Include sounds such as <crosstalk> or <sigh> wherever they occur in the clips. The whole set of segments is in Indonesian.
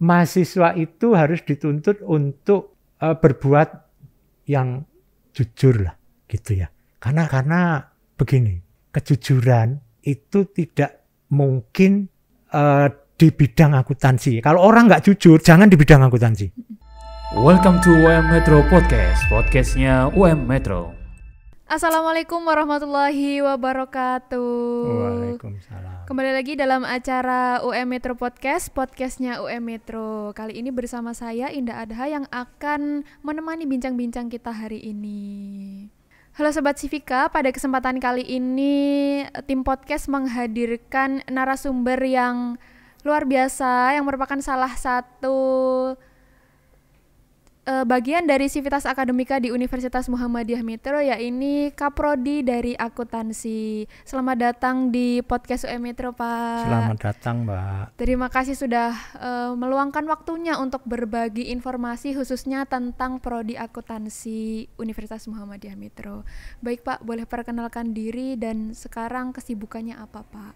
mahasiswa itu harus dituntut untuk uh, berbuat yang jujur lah gitu ya. Karena karena begini, kejujuran itu tidak mungkin uh, di bidang akuntansi. Kalau orang nggak jujur, jangan di bidang akuntansi. Welcome to UM Metro Podcast, podcastnya UM Metro. Assalamualaikum warahmatullahi wabarakatuh. Waalaikumsalam. Kembali lagi dalam acara UM Metro Podcast, podcastnya UM Metro. Kali ini bersama saya Indah Adha yang akan menemani bincang-bincang kita hari ini. Halo Sobat Sivika, pada kesempatan kali ini tim podcast menghadirkan narasumber yang luar biasa yang merupakan salah satu Eh, bagian dari Sivitas Akademika di Universitas Muhammadiyah Metro ya ini Kaprodi dari akuntansi. Selamat datang di podcast UM Metro, Pak. Selamat datang, Mbak. Terima kasih sudah uh, meluangkan waktunya untuk berbagi informasi khususnya tentang prodi akuntansi Universitas Muhammadiyah Metro. Baik, Pak, boleh perkenalkan diri dan sekarang kesibukannya apa, Pak?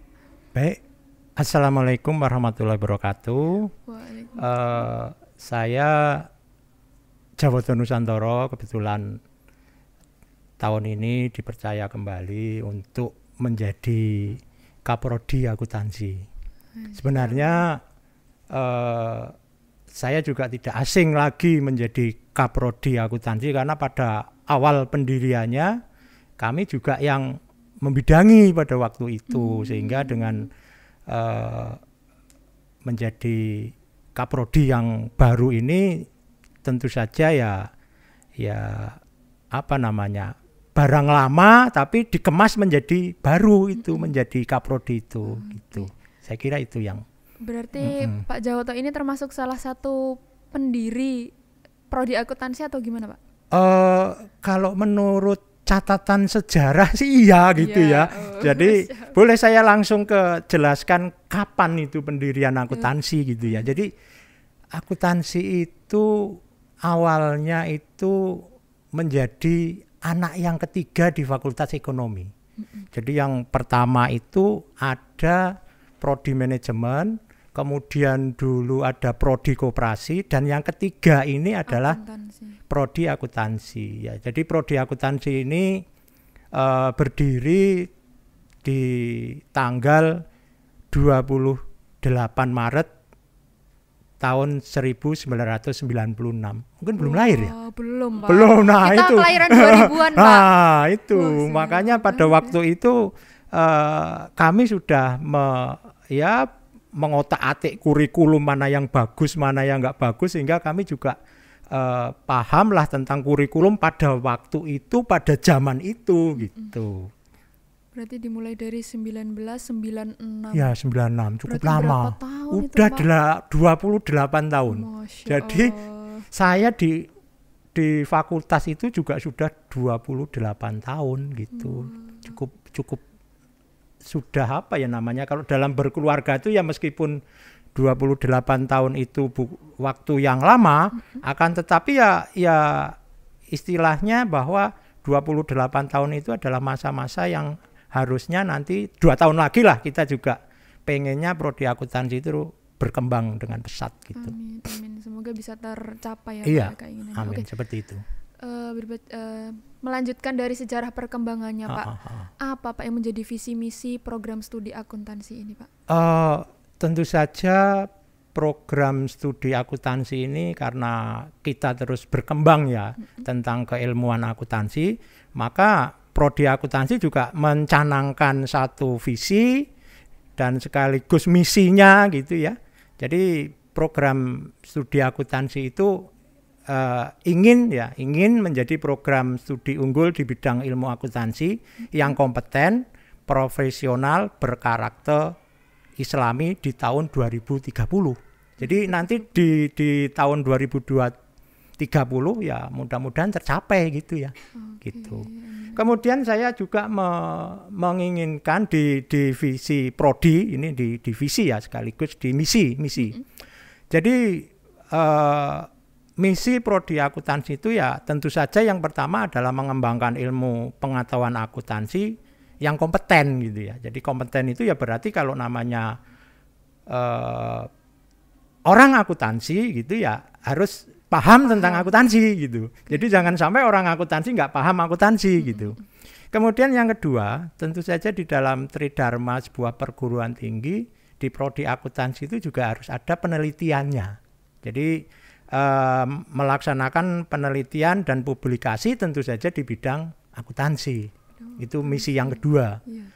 Baik. Assalamualaikum warahmatullahi wabarakatuh. Waalaikumsalam. Uh, saya Jawa Nusantara kebetulan tahun ini dipercaya kembali untuk menjadi kaprodi akuntansi. Hmm. Sebenarnya eh, saya juga tidak asing lagi menjadi kaprodi akuntansi karena pada awal pendiriannya kami juga yang membidangi pada waktu itu hmm. sehingga dengan eh, menjadi kaprodi yang baru ini tentu saja ya ya apa namanya barang lama tapi dikemas menjadi baru itu menjadi kaprodi itu hmm. gitu saya kira itu yang berarti mm Pak Jawoto ini termasuk salah satu pendiri prodi akuntansi atau gimana Pak? Uh, kalau menurut catatan sejarah sih iya gitu yeah. ya oh, <laughs> jadi boleh saya langsung ke jelaskan kapan itu pendirian iya. akuntansi yeah. gitu ya jadi akuntansi itu awalnya itu menjadi anak yang ketiga di Fakultas Ekonomi. Mm-hmm. Jadi yang pertama itu ada prodi manajemen, kemudian dulu ada prodi koperasi dan yang ketiga ini adalah akuntansi. prodi akuntansi. Ya, jadi prodi akuntansi ini uh, berdiri di tanggal 28 Maret tahun 1996. Mungkin belum oh, lahir ya? Belum, Pak. Belum. Nah, Kita itu. kelahiran 2000-an, <laughs> Pak. Nah, itu. Oh, Makanya pada waktu itu uh, kami sudah me, ya mengotak-atik kurikulum mana yang bagus, mana yang nggak bagus sehingga kami juga uh, eh, pahamlah tentang kurikulum pada waktu itu, pada zaman itu gitu. Hmm. Berarti dimulai dari 1996. Ya, 96 cukup Berarti lama. Tahun Udah itu, Pak? 28 tahun. Masya Jadi Allah. saya di di fakultas itu juga sudah 28 tahun gitu. Hmm. Cukup cukup sudah apa ya namanya kalau dalam berkeluarga itu ya meskipun 28 tahun itu bu, waktu yang lama hmm. akan tetapi ya ya istilahnya bahwa 28 tahun itu adalah masa-masa yang harusnya nanti dua tahun lagi lah kita juga pengennya prodi akuntansi itu berkembang dengan pesat gitu. Amin, amin. semoga bisa tercapai ya iya, ya, keinginan. Amin, Oke. seperti itu. Uh, uh, melanjutkan dari sejarah perkembangannya ha, Pak, ha, ah, ah, ha. Ah. apa Pak yang menjadi visi misi program studi akuntansi ini Pak? Uh, tentu saja program studi akuntansi ini karena kita terus berkembang ya mm -hmm. tentang keilmuan akuntansi, maka prodi akuntansi juga mencanangkan satu visi dan sekaligus misinya gitu ya. Jadi program studi akuntansi itu uh, ingin ya ingin menjadi program studi unggul di bidang ilmu akuntansi yang kompeten, profesional, berkarakter Islami di tahun 2030. Jadi nanti di di tahun 2030 ya mudah-mudahan tercapai gitu ya. Okay. Gitu. Kemudian saya juga me menginginkan di divisi prodi ini di divisi ya sekaligus di misi misi. Mm-hmm. Jadi uh, misi prodi akuntansi itu ya tentu saja yang pertama adalah mengembangkan ilmu pengetahuan akuntansi yang kompeten gitu ya. Jadi kompeten itu ya berarti kalau namanya uh, orang akuntansi gitu ya harus paham tentang akuntansi gitu. Jadi jangan sampai orang akuntansi nggak paham akuntansi hmm. gitu. Kemudian yang kedua, tentu saja di dalam tridharma sebuah perguruan tinggi di prodi akuntansi itu juga harus ada penelitiannya. Jadi eh, melaksanakan penelitian dan publikasi tentu saja di bidang akuntansi. Oh. Itu misi yang kedua. Iya.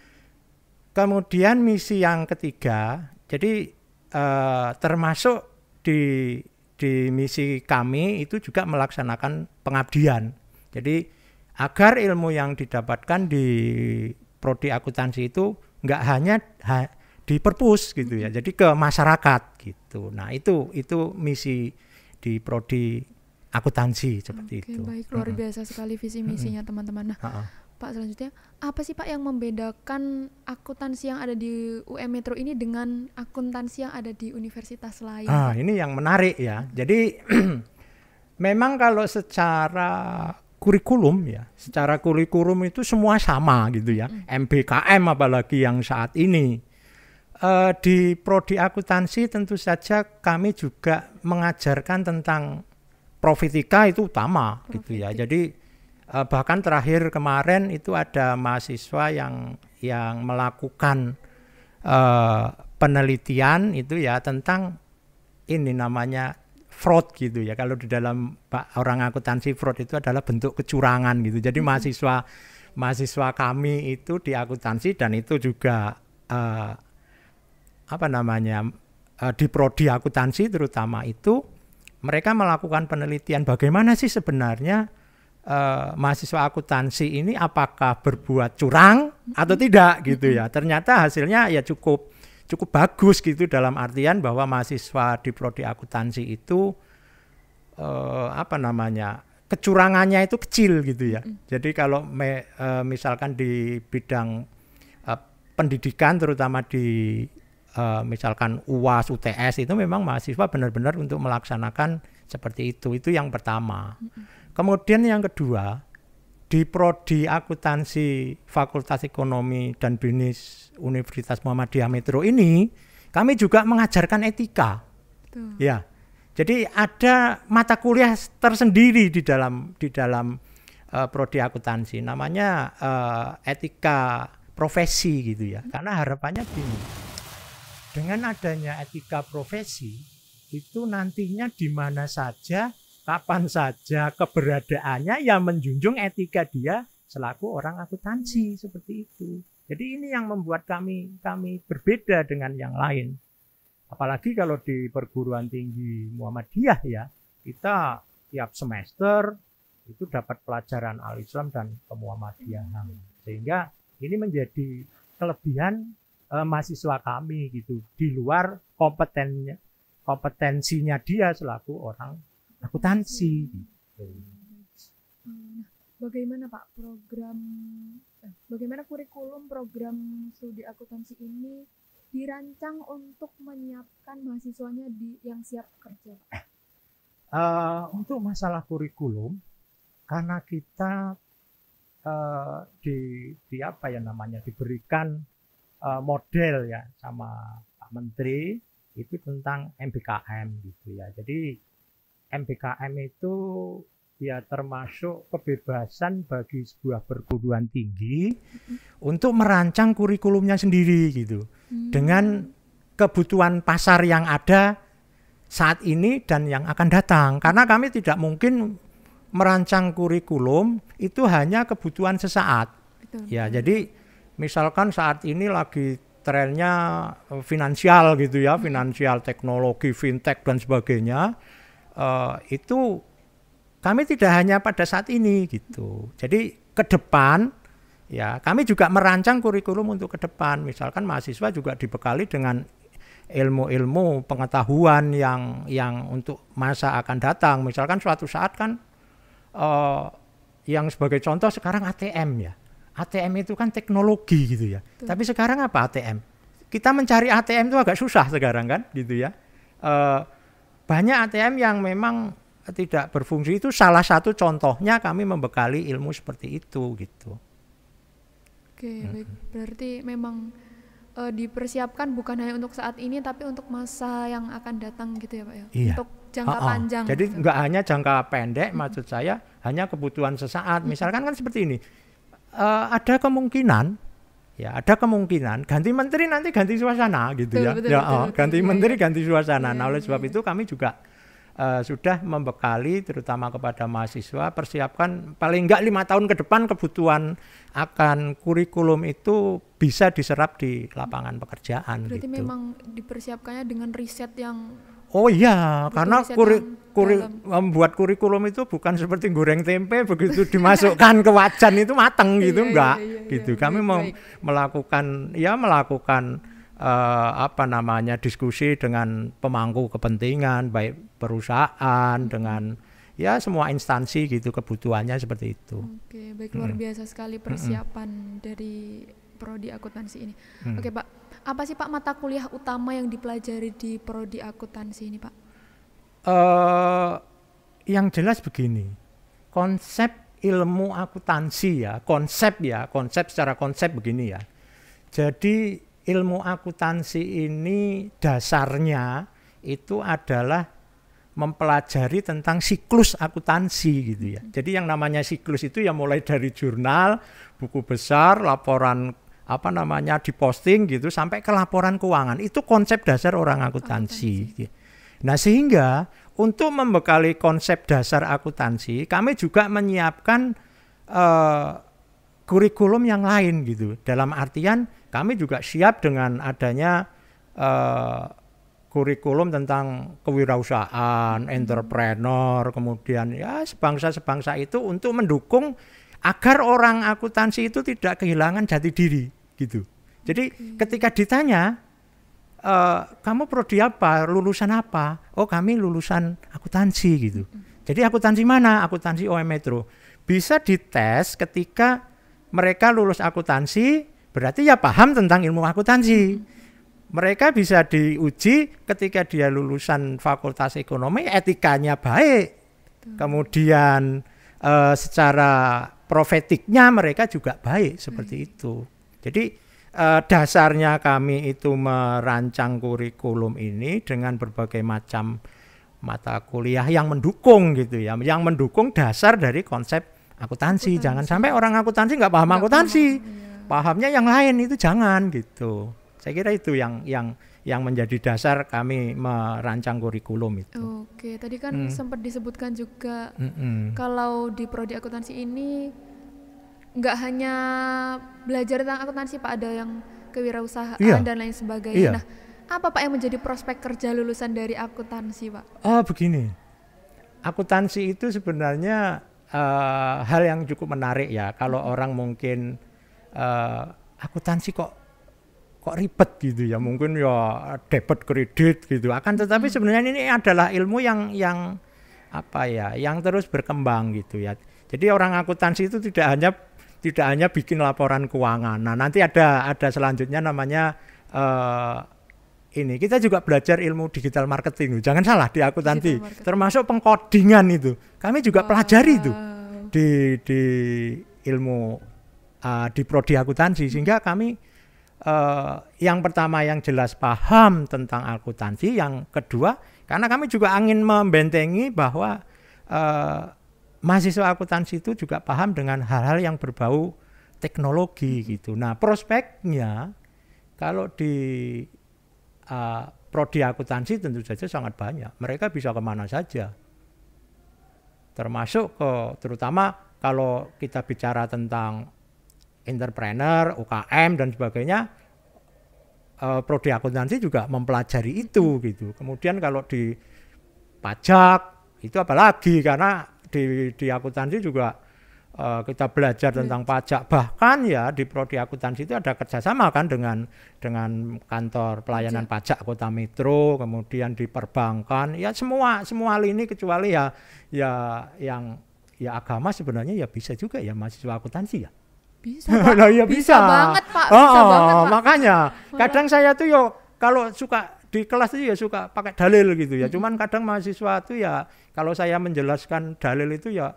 Kemudian misi yang ketiga, jadi eh, termasuk di di misi kami itu juga melaksanakan pengabdian. Jadi agar ilmu yang didapatkan di prodi akuntansi itu nggak hanya ha, di perpus gitu ya, jadi ke masyarakat gitu. Nah itu itu misi di prodi akuntansi seperti Oke, itu. Baik luar biasa sekali visi misinya teman-teman. Nah, Pak selanjutnya apa sih Pak yang membedakan akuntansi yang ada di UM Metro ini dengan akuntansi yang ada di universitas lain? Ah, ini yang menarik ya. Jadi <clears throat> memang kalau secara kurikulum ya, secara kurikulum itu semua sama gitu ya. Hmm. MBKM apalagi yang saat ini uh, di prodi akuntansi tentu saja kami juga mengajarkan tentang profitika itu utama Profitik. gitu ya. Jadi Eh, bahkan terakhir kemarin itu ada mahasiswa yang yang melakukan uh, penelitian itu ya tentang ini namanya fraud gitu ya. Kalau di dalam orang akuntansi fraud itu adalah bentuk kecurangan gitu. Jadi hmm. mahasiswa mahasiswa kami itu di akuntansi dan itu juga uh, apa namanya uh, di prodi akuntansi terutama itu mereka melakukan penelitian bagaimana sih sebenarnya uh, mahasiswa akuntansi ini apakah berbuat curang atau tidak gitu ya. Mm-hmm. Ternyata hasilnya ya cukup cukup bagus gitu dalam artian bahwa mahasiswa di prodi akuntansi itu eh, apa namanya kecurangannya itu kecil gitu ya. Mm-hmm. Jadi kalau me, uh, misalkan di bidang uh, pendidikan terutama di Uh, misalkan UAS UTS itu memang mahasiswa benar-benar untuk melaksanakan seperti itu itu yang pertama. Mm. Kemudian yang kedua, di prodi akuntansi Fakultas Ekonomi dan Bisnis Universitas Muhammadiyah Metro ini kami juga mengajarkan etika. Betul. Ya. Jadi ada mata kuliah tersendiri di dalam di dalam uh, prodi akuntansi namanya uh, etika profesi gitu ya. Hmm. Karena harapannya gini. Dengan adanya etika profesi itu nantinya di mana saja kapan saja keberadaannya yang menjunjung etika dia selaku orang akuntansi seperti itu. Jadi ini yang membuat kami kami berbeda dengan yang lain. Apalagi kalau di perguruan tinggi Muhammadiyah ya, kita tiap semester itu dapat pelajaran Al-Islam dan kemuhammadiyahan. Sehingga ini menjadi kelebihan eh, mahasiswa kami gitu di luar kompetennya kompetensinya dia selaku orang akuntansi. Hmm. Nah, bagaimana Pak program eh, bagaimana kurikulum program studi akuntansi ini dirancang untuk menyiapkan mahasiswanya di yang siap kerja? Uh, untuk masalah kurikulum, karena kita uh, di, di apa ya namanya diberikan uh, model ya sama Pak Menteri itu tentang MBKM gitu ya. Jadi MBKM itu ya termasuk kebebasan bagi sebuah perguruan tinggi mm-hmm. untuk merancang kurikulumnya sendiri gitu hmm. dengan kebutuhan pasar yang ada saat ini dan yang akan datang karena kami tidak mungkin merancang kurikulum itu hanya kebutuhan sesaat Betul. ya jadi misalkan saat ini lagi trennya eh, finansial gitu ya mm-hmm. finansial teknologi fintech dan sebagainya Eh, itu kami tidak hanya pada saat ini gitu. Jadi ke depan ya kami juga merancang kurikulum untuk ke depan. Misalkan mahasiswa juga dibekali dengan ilmu-ilmu pengetahuan yang yang untuk masa akan datang. Misalkan suatu saat kan uh, yang sebagai contoh sekarang ATM ya. ATM itu kan teknologi gitu ya. Tuh. Tapi sekarang apa ATM? Kita mencari ATM itu agak susah sekarang kan gitu ya. Uh, banyak ATM yang memang tidak berfungsi itu salah satu contohnya kami membekali ilmu seperti itu gitu. Oke, hmm. baik. Berarti memang e, dipersiapkan bukan hanya untuk saat ini tapi untuk masa yang akan datang gitu ya, Pak ya. Iya. Untuk jangka oh, oh. panjang. Jadi gitu. nggak hanya jangka pendek hmm. maksud saya, hanya kebutuhan sesaat. Misalkan kan seperti ini. E, ada kemungkinan ya ada kemungkinan ganti menteri nanti ganti suasana gitu betul, ya betul, ya betul, oh, betul, ganti betul, menteri ya. ganti suasana nah oleh hmm, sebab hmm. itu kami juga uh, sudah membekali terutama kepada mahasiswa persiapkan paling enggak lima tahun ke depan kebutuhan akan kurikulum itu bisa diserap di lapangan pekerjaan Berarti gitu. memang dipersiapkannya dengan riset yang Oh iya, karena kuri, kuri, membuat kurikulum itu bukan seperti goreng tempe begitu dimasukkan ke wajan itu matang iya, gitu iya, enggak. Iya, iya, gitu. Iya, Kami iya, melakukan ya melakukan uh, apa namanya diskusi dengan pemangku kepentingan baik perusahaan hmm. dengan ya semua instansi gitu kebutuhannya seperti itu. Oke, baik luar hmm. biasa sekali hmm. persiapan hmm. dari prodi akuntansi ini. Hmm. Oke, Pak apa sih Pak mata kuliah utama yang dipelajari di prodi akuntansi ini Pak? Uh, yang jelas begini, konsep ilmu akuntansi ya, konsep ya, konsep secara konsep begini ya. Jadi ilmu akuntansi ini dasarnya itu adalah mempelajari tentang siklus akuntansi gitu ya. Jadi yang namanya siklus itu ya mulai dari jurnal, buku besar, laporan apa namanya diposting gitu sampai ke laporan keuangan itu konsep dasar orang akuntansi. Iya. nah sehingga untuk membekali konsep dasar akuntansi kami juga menyiapkan uh, kurikulum yang lain gitu dalam artian kami juga siap dengan adanya uh, kurikulum tentang kewirausahaan, hmm. entrepreneur, kemudian ya sebangsa-sebangsa itu untuk mendukung agar orang akuntansi itu tidak kehilangan jati diri gitu. Jadi okay. ketika ditanya e, kamu prodi apa, lulusan apa? Oh kami lulusan akuntansi gitu. Jadi akuntansi mana? Akuntansi OM Metro. Bisa dites ketika mereka lulus akuntansi berarti ya paham tentang ilmu akuntansi. mereka bisa diuji ketika dia lulusan fakultas ekonomi etikanya baik kemudian e, secara profetiknya mereka juga baik seperti hmm. itu jadi eh, dasarnya kami itu merancang kurikulum ini dengan berbagai macam mata kuliah yang mendukung gitu ya, yang mendukung dasar dari konsep akuntansi. akuntansi. Jangan sampai orang akuntansi nggak paham gak akuntansi, paham, iya. pahamnya yang lain itu jangan gitu. Saya kira itu yang yang yang menjadi dasar kami merancang kurikulum itu. Oke, tadi kan hmm. sempat disebutkan juga hmm -mm. kalau di prodi akuntansi ini nggak hanya belajar tentang akuntansi Pak, ada yang kewirausahaan iya. dan lain sebagainya. Iya. Nah, apa Pak yang menjadi prospek kerja lulusan dari akuntansi Pak? oh begini. Akuntansi itu sebenarnya uh, hal yang cukup menarik ya. Kalau hmm. orang mungkin uh, akuntansi kok kok ribet gitu ya mungkin ya debit kredit gitu akan tetapi hmm. sebenarnya ini adalah ilmu yang yang apa ya yang terus berkembang gitu ya jadi orang akuntansi itu tidak hanya tidak hanya bikin laporan keuangan. Nah, nanti ada ada selanjutnya namanya uh, ini. Kita juga belajar ilmu digital marketing. Jangan salah di akuntansi, termasuk pengkodingan itu. Kami juga wow. pelajari itu di di ilmu uh, di prodi akuntansi hmm. sehingga kami uh, yang pertama yang jelas paham tentang akuntansi, yang kedua karena kami juga angin membentengi bahwa uh, mahasiswa akuntansi itu juga paham dengan hal-hal yang berbau teknologi gitu. Nah prospeknya kalau di uh, prodi akuntansi tentu saja sangat banyak. Mereka bisa kemana saja, termasuk ke terutama kalau kita bicara tentang entrepreneur, UKM dan sebagainya. Uh, prodi akuntansi juga mempelajari itu gitu. Kemudian kalau di pajak itu apalagi karena di di akuntansi juga uh, kita belajar hmm. tentang hmm. pajak bahkan ya di prodi akuntansi itu ada kerjasama kan dengan dengan kantor pelayanan hmm. pajak kota metro kemudian di perbankan ya semua semua hal ini kecuali ya ya yang ya agama sebenarnya ya bisa juga ya mahasiswa akuntansi ya bisa nah, <laughs> ya bisa. bisa banget pak oh, bisa oh, banget pak makanya kadang saya tuh yo kalau suka di kelas itu ya suka pakai dalil gitu ya. Hmm. Cuman kadang mahasiswa itu ya kalau saya menjelaskan dalil itu ya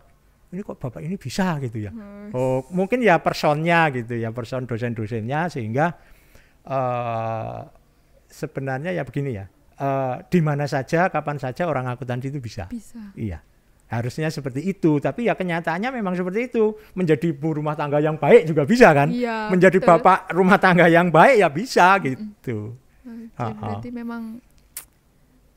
ini kok bapak ini bisa gitu ya. Hmm. Oh mungkin ya personnya gitu ya person dosen-dosennya sehingga uh, sebenarnya ya begini ya. Uh, di mana saja, kapan saja orang angkutan itu bisa. Bisa. Iya harusnya seperti itu tapi ya kenyataannya memang seperti itu menjadi ibu rumah tangga yang baik juga bisa kan iya, menjadi betul. bapak rumah tangga yang baik ya bisa gitu mm hmm, uh -uh. berarti memang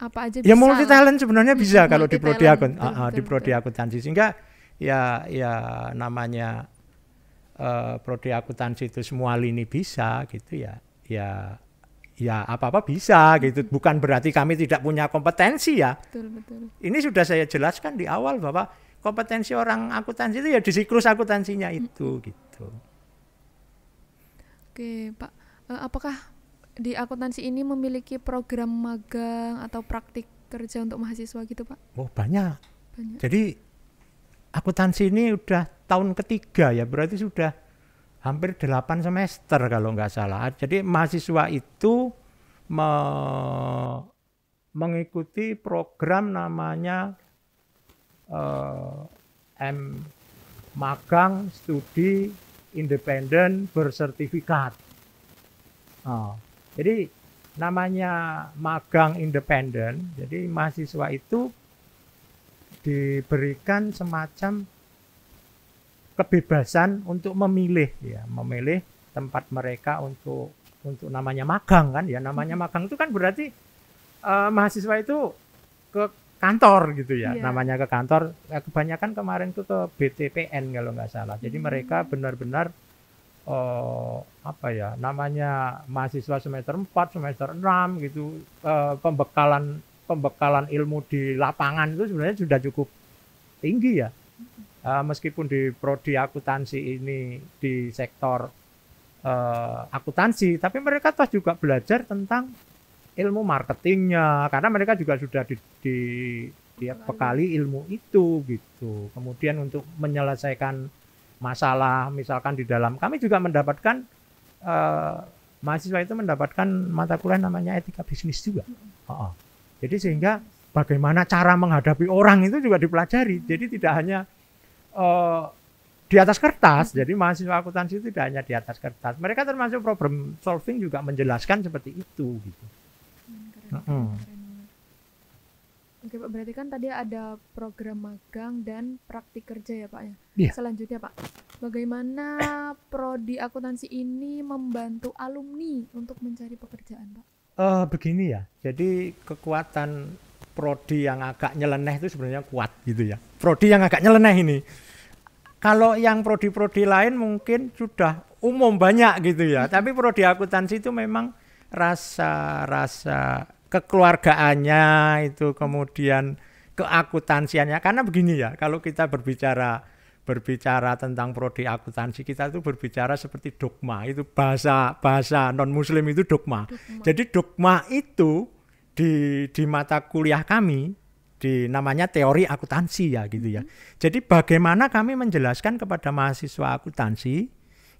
apa aja ya, bisa. Ya multi talent sebenarnya bisa kalau di prodi akun ah, ah, betul, uh, di prodi akuntansi sehingga ya ya namanya uh, prodi akuntansi itu semua lini bisa gitu ya. Ya ya apa-apa bisa gitu. Bukan berarti kami tidak punya kompetensi ya. Betul betul. Ini sudah saya jelaskan di awal bahwa kompetensi orang akuntansi itu ya di siklus akuntansinya itu gitu. Oke, Pak. Eh, apakah di akuntansi ini memiliki program magang atau praktik kerja untuk mahasiswa gitu pak? Oh banyak. banyak. Jadi akuntansi ini udah tahun ketiga ya berarti sudah hampir delapan semester kalau nggak salah. Jadi mahasiswa itu me mengikuti program namanya uh, M magang studi independen bersertifikat. Oh. Jadi namanya magang independen. Jadi mahasiswa itu diberikan semacam kebebasan untuk memilih ya, memilih tempat mereka untuk untuk namanya magang kan ya. Namanya hmm. magang itu kan berarti uh, mahasiswa itu ke kantor gitu ya. Yeah. Namanya ke kantor nah, kebanyakan kemarin itu ke BTPN kalau nggak salah. Jadi hmm. mereka benar-benar eh, apa ya namanya mahasiswa semester 4, semester 6 gitu eh, pembekalan pembekalan ilmu di lapangan itu sebenarnya sudah cukup tinggi ya. Eh, meskipun di prodi akuntansi ini di sektor eh, akuntansi, tapi mereka toh juga belajar tentang ilmu marketingnya karena mereka juga sudah di, di dia bekali ilmu itu gitu. Kemudian untuk menyelesaikan masalah misalkan di dalam kami juga mendapatkan uh, mahasiswa itu mendapatkan mata kuliah namanya etika bisnis juga mm-hmm. oh, oh. jadi sehingga bagaimana cara menghadapi orang itu juga dipelajari mm-hmm. jadi tidak hanya uh, di atas kertas mm-hmm. jadi mahasiswa akuntansi tidak hanya di atas kertas mereka termasuk problem solving juga menjelaskan seperti itu gitu mm, keren, keren, keren. Oke Pak, berarti kan tadi ada program magang dan praktik kerja ya Pak ya. Yeah. Selanjutnya Pak, bagaimana prodi akuntansi ini membantu alumni untuk mencari pekerjaan Pak? Uh, begini ya, jadi kekuatan prodi yang agak nyeleneh itu sebenarnya kuat gitu ya. Prodi yang agak nyeleneh ini. Kalau yang prodi-prodi lain mungkin sudah umum banyak gitu ya. Tapi prodi akuntansi itu memang rasa-rasa kekeluargaannya itu kemudian keakuntansiannya karena begini ya kalau kita berbicara berbicara tentang prodi akuntansi kita itu berbicara seperti dogma itu bahasa bahasa non muslim itu dogma. dogma. Jadi dogma itu di di mata kuliah kami di namanya teori akuntansi ya gitu ya. Hmm. Jadi bagaimana kami menjelaskan kepada mahasiswa akuntansi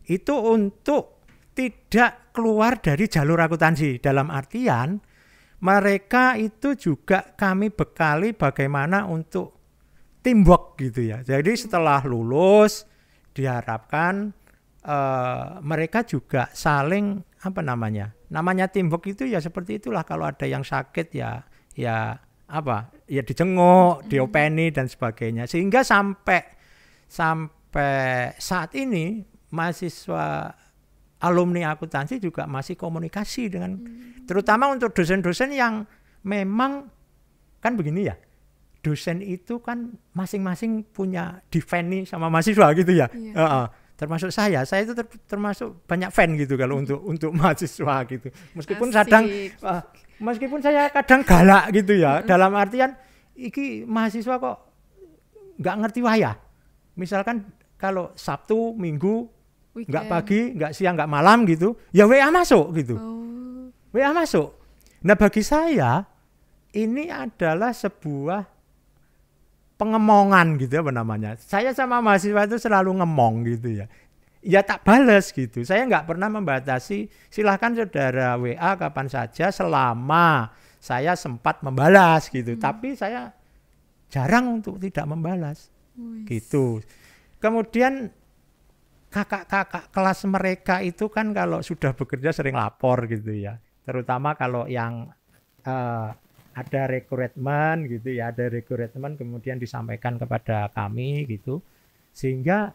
itu untuk tidak keluar dari jalur akuntansi dalam artian mereka itu juga kami bekali bagaimana untuk teamwork gitu ya. Jadi setelah lulus diharapkan uh, mereka juga saling apa namanya? Namanya teamwork itu ya seperti itulah kalau ada yang sakit ya ya apa? Ya dijenguk, diopeni dan sebagainya. Sehingga sampai sampai saat ini mahasiswa alumni akuntansi juga masih komunikasi dengan hmm. terutama untuk dosen-dosen yang memang kan begini ya dosen itu kan masing-masing punya defense sama mahasiswa gitu ya yeah. Iya. uh -uh. termasuk saya saya itu ter termasuk banyak fan gitu kalau hmm. untuk untuk mahasiswa gitu meskipun kadang uh, meskipun saya kadang galak gitu ya hmm. dalam artian iki mahasiswa kok nggak ngerti wayah misalkan kalau Sabtu Minggu Weekend. nggak pagi, nggak siang, nggak malam gitu, ya WA masuk gitu. Oh. WA masuk. Nah bagi saya ini adalah sebuah pengemongan gitu ya, apa namanya. Saya sama mahasiswa itu selalu ngemong gitu ya. Ya tak balas gitu. Saya nggak pernah membatasi. Silahkan saudara WA kapan saja selama saya sempat membalas gitu. Hmm. Tapi saya jarang untuk tidak membalas. Gitu. Kemudian kakak-kakak kelas mereka itu kan kalau sudah bekerja sering lapor gitu ya. Terutama kalau yang uh, ada rekrutmen gitu ya, ada rekrutmen kemudian disampaikan kepada kami gitu. Sehingga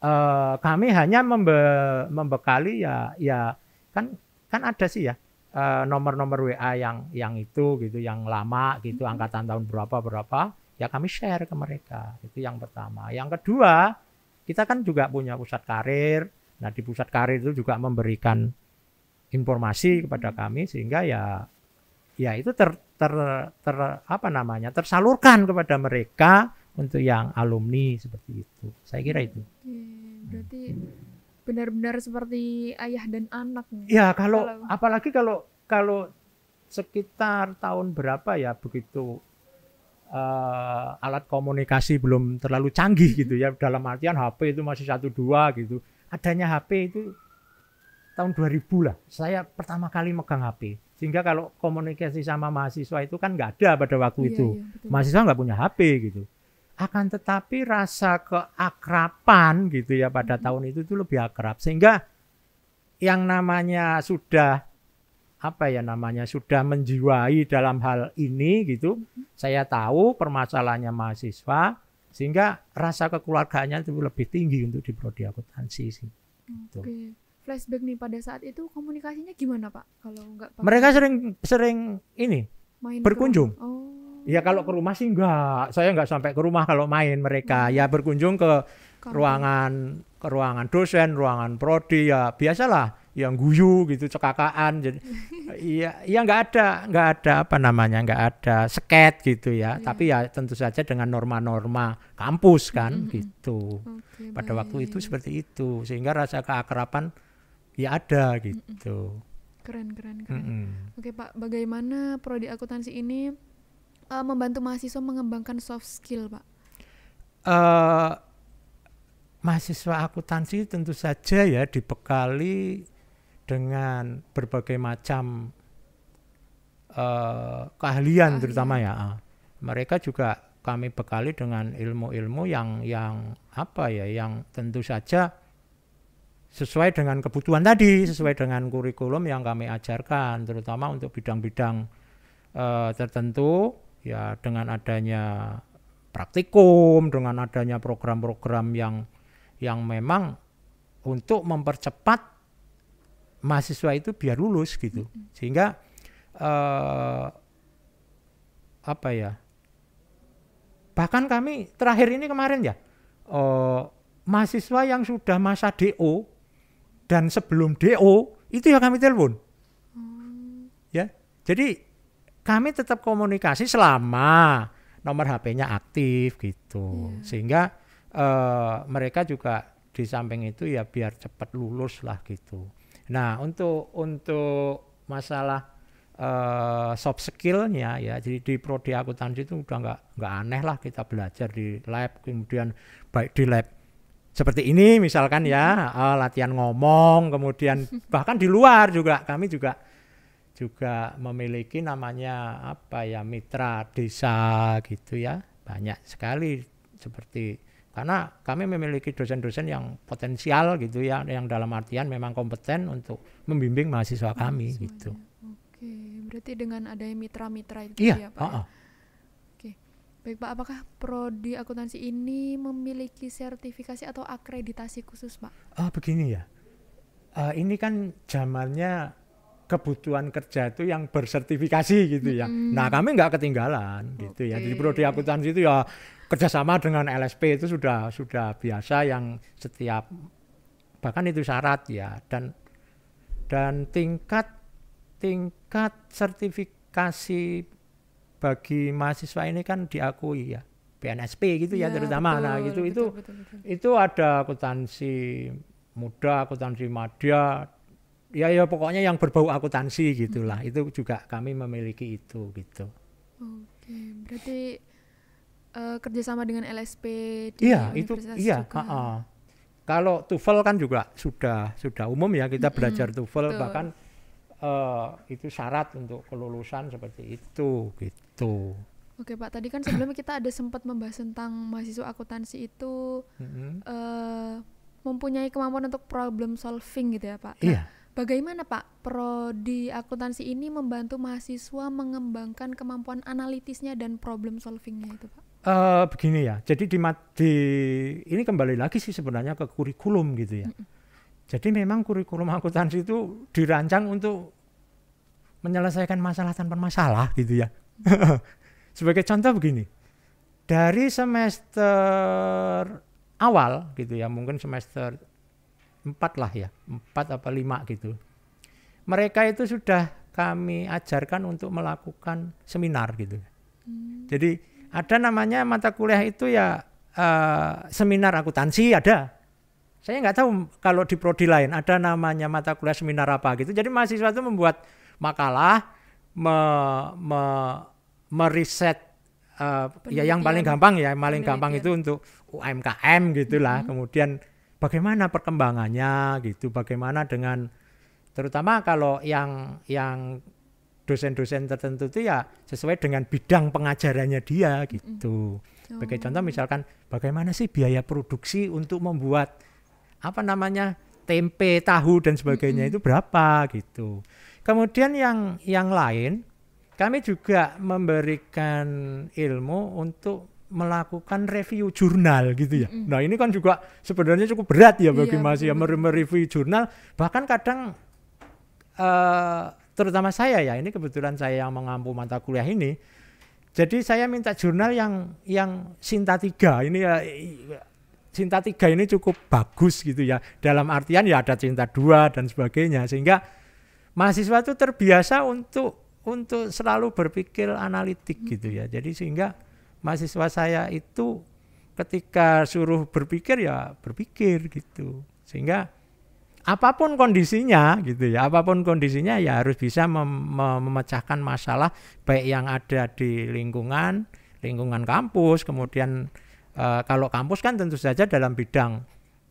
uh, kami hanya membe membekali ya ya kan kan ada sih ya eh, nomor-nomor uh, WA yang yang itu gitu, yang lama gitu, mm-hmm. angkatan tahun berapa berapa, ya kami share ke mereka. Itu yang pertama. Yang kedua, kita kan juga punya pusat karir. Nah, di pusat karir itu juga memberikan informasi hmm. kepada kami sehingga ya ya itu ter, ter ter apa namanya? tersalurkan kepada mereka untuk yang alumni seperti itu. Saya kira itu. Oke, berarti benar-benar seperti ayah dan anak. Ya, kalau, kalau apalagi kalau kalau sekitar tahun berapa ya begitu uh, alat komunikasi belum terlalu canggih gitu ya dalam artian HP itu masih satu dua gitu adanya HP itu tahun 2000 lah saya pertama kali megang HP sehingga kalau komunikasi sama mahasiswa itu kan nggak ada pada waktu iya, itu iya, mahasiswa nggak punya HP gitu akan tetapi rasa keakrapan gitu ya pada mm -hmm. tahun itu itu lebih akrab sehingga yang namanya sudah apa ya namanya sudah menjiwai dalam hal ini gitu mm -hmm saya tahu permasalahannya mahasiswa, sehingga rasa kekeluargaannya itu lebih tinggi untuk di prodi akuntansi sih. Gitu. Oke. Okay. Flashback nih pada saat itu komunikasinya gimana Pak? Kalau nggak pakai... Mereka sering sering ini main berkunjung. Oh. Ya kalau ke rumah sih nggak. saya nggak sampai ke rumah kalau main mereka. Hmm. Ya berkunjung ke Kami. ruangan ke ruangan dosen, ruangan prodi ya biasalah yang guyu gitu cekakaan jadi <laughs> iya iya nggak ada nggak ada apa namanya nggak ada sket gitu ya yeah. tapi ya tentu saja dengan norma-norma kampus kan mm -hmm. gitu okay, pada baik. waktu itu seperti itu sehingga rasa keakraban ya ada gitu keren keren keren mm -hmm. oke pak bagaimana prodi akuntansi ini uh, membantu mahasiswa mengembangkan soft skill pak uh, mahasiswa akuntansi tentu saja ya dibekali dengan berbagai macam uh, keahlian Ahli. terutama ya. Ah. Mereka juga kami bekali dengan ilmu-ilmu yang yang apa ya, yang tentu saja sesuai dengan kebutuhan tadi, mm-hmm. sesuai dengan kurikulum yang kami ajarkan, terutama untuk bidang-bidang uh, tertentu ya dengan adanya praktikum, dengan adanya program-program yang yang memang untuk mempercepat mahasiswa itu biar lulus gitu sehingga uh, apa ya bahkan kami terakhir ini kemarin ya uh, mahasiswa yang sudah masa DO dan sebelum DO itu ya kami telepon hmm. ya jadi kami tetap komunikasi selama nomor HP-nya aktif gitu yeah. sehingga uh, mereka juga di samping itu ya biar cepat lulus lah gitu Nah untuk untuk masalah uh, soft skillnya ya jadi di prodi akuntansi itu udah nggak nggak aneh lah kita belajar di lab kemudian baik di lab seperti ini misalkan ya uh, latihan ngomong kemudian <laughs> bahkan di luar juga kami juga juga memiliki namanya apa ya mitra desa gitu ya banyak sekali seperti karena kami memiliki dosen-dosen yang potensial gitu ya, yang dalam artian memang kompeten untuk membimbing mahasiswa kami Semuanya. gitu. Oke, berarti dengan adanya mitra-mitra itu iya, ya Pak. Uh -uh. Oke. Baik Pak, apakah prodi akuntansi ini memiliki sertifikasi atau akreditasi khusus Pak? Ah, begini ya. Uh, ini kan zamannya kebutuhan kerja itu yang bersertifikasi gitu ya. Mm. Nah kami nggak ketinggalan okay. gitu ya. Jadi prodi akuntansi itu ya kerjasama dengan LSP itu sudah sudah biasa yang setiap bahkan itu syarat ya dan dan tingkat tingkat sertifikasi bagi mahasiswa ini kan diakui ya PNSP gitu ya, ya terutama nah, betul, nah gitu itu itu ada akuntansi muda akuntansi madya ya ya pokoknya yang berbau akuntansi gitulah hmm. itu juga kami memiliki itu gitu oke okay. berarti Eh, kerjasama dengan LSP di iya, universitas itu, iya, juga. Uh -uh. Kalau TOEFL kan juga sudah sudah umum ya kita mm -hmm. belajar TOEFL bahkan uh, itu syarat untuk kelulusan seperti itu gitu. Oke Pak, tadi kan sebelumnya kita ada sempat membahas tentang mahasiswa akuntansi itu mm -hmm. uh, mempunyai kemampuan untuk problem solving gitu ya Pak. Iya. Nah, iya. Bagaimana Pak, prodi akuntansi ini membantu mahasiswa mengembangkan kemampuan analitisnya dan problem solvingnya itu Pak? Uh, begini ya, jadi di, di ini kembali lagi sih sebenarnya ke kurikulum gitu ya. Jadi memang kurikulum akuntansi itu dirancang untuk menyelesaikan masalah tanpa masalah gitu ya. <laughs> Sebagai contoh begini, dari semester awal gitu ya, mungkin semester 4 lah ya, 4 apa 5 gitu. Mereka itu sudah kami ajarkan untuk melakukan seminar gitu. Hmm. Jadi ada namanya mata kuliah itu ya uh, seminar akuntansi ada. Saya nggak tahu kalau di prodi lain ada namanya mata kuliah seminar apa gitu. Jadi mahasiswa itu membuat makalah, me, me, meriset uh, ya yang paling gampang ya, paling gampang itu untuk UMKM gitulah. Mm-hmm. Kemudian bagaimana perkembangannya gitu, bagaimana dengan terutama kalau yang yang dosen-dosen tertentu itu ya sesuai dengan bidang pengajarannya dia gitu. Mm. Sebagai contoh misalkan bagaimana sih biaya produksi untuk membuat apa namanya tempe, tahu dan sebagainya mm. itu berapa gitu. Kemudian yang yang lain kami juga memberikan ilmu untuk melakukan review jurnal gitu ya. Mm. Nah, ini kan juga sebenarnya cukup berat ya iya, bagi iya, Mas ya mereview jurnal bahkan kadang uh, terutama saya ya ini kebetulan saya yang mengampu mata kuliah ini jadi saya minta jurnal yang yang Sinta 3 ini ya Cinta 3 ini cukup bagus gitu ya. Dalam artian ya ada Cinta 2 dan sebagainya sehingga mahasiswa itu terbiasa untuk untuk selalu berpikir analitik hmm. gitu ya. Jadi sehingga mahasiswa saya itu ketika suruh berpikir ya berpikir gitu. Sehingga apapun kondisinya gitu ya apapun kondisinya ya harus bisa mem memecahkan masalah baik yang ada di lingkungan lingkungan kampus kemudian uh, kalau kampus kan tentu saja dalam bidang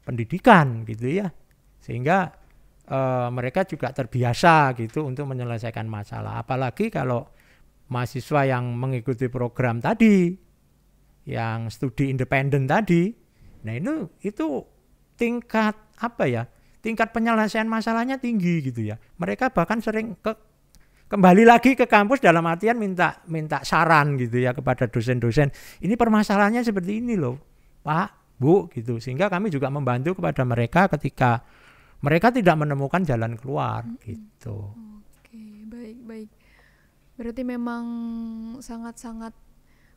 pendidikan gitu ya sehingga e, mereka juga terbiasa gitu untuk menyelesaikan masalah apalagi kalau mahasiswa yang mengikuti program tadi yang studi independen tadi nah itu itu tingkat apa ya tingkat penyelesaian masalahnya tinggi gitu ya. Mereka bahkan sering ke kembali lagi ke kampus dalam artian minta minta saran gitu ya kepada dosen-dosen. Ini permasalahannya seperti ini loh, Pak, Bu gitu. Sehingga kami juga membantu kepada mereka ketika mereka tidak menemukan jalan keluar mm -hmm. gitu. Oke, baik baik. Berarti memang sangat-sangat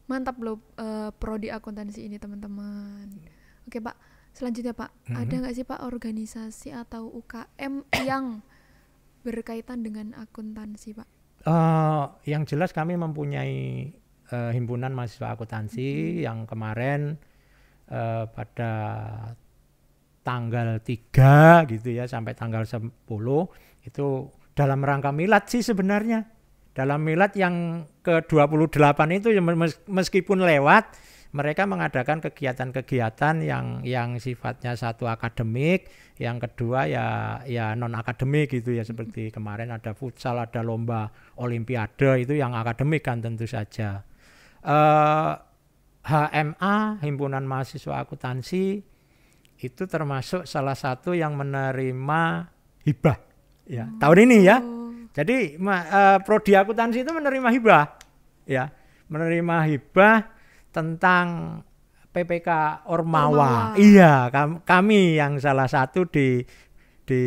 mantap loh uh, prodi akuntansi ini teman-teman. Oke, Pak. Selanjutnya Pak, hmm. ada mm-hmm. nggak sih Pak organisasi atau UKM yang berkaitan dengan akuntansi Pak? Uh, yang jelas kami mempunyai uh, himpunan mahasiswa akuntansi hmm. yang kemarin uh, pada tanggal 3 gitu ya sampai tanggal 10 itu dalam rangka milat sih sebenarnya. Dalam milat yang ke-28 itu ya, meskipun lewat mereka mengadakan kegiatan-kegiatan yang yang sifatnya satu akademik, yang kedua ya ya non akademik gitu ya seperti kemarin ada futsal, ada lomba olimpiade itu yang akademik kan tentu saja. Eh, HMA Himpunan Mahasiswa Akuntansi itu termasuk salah satu yang menerima hibah ya oh. tahun ini ya. Jadi uh, prodi akuntansi itu menerima hibah ya, menerima hibah tentang PPK Ormawa. Ormawa. Iya, kami yang salah satu di di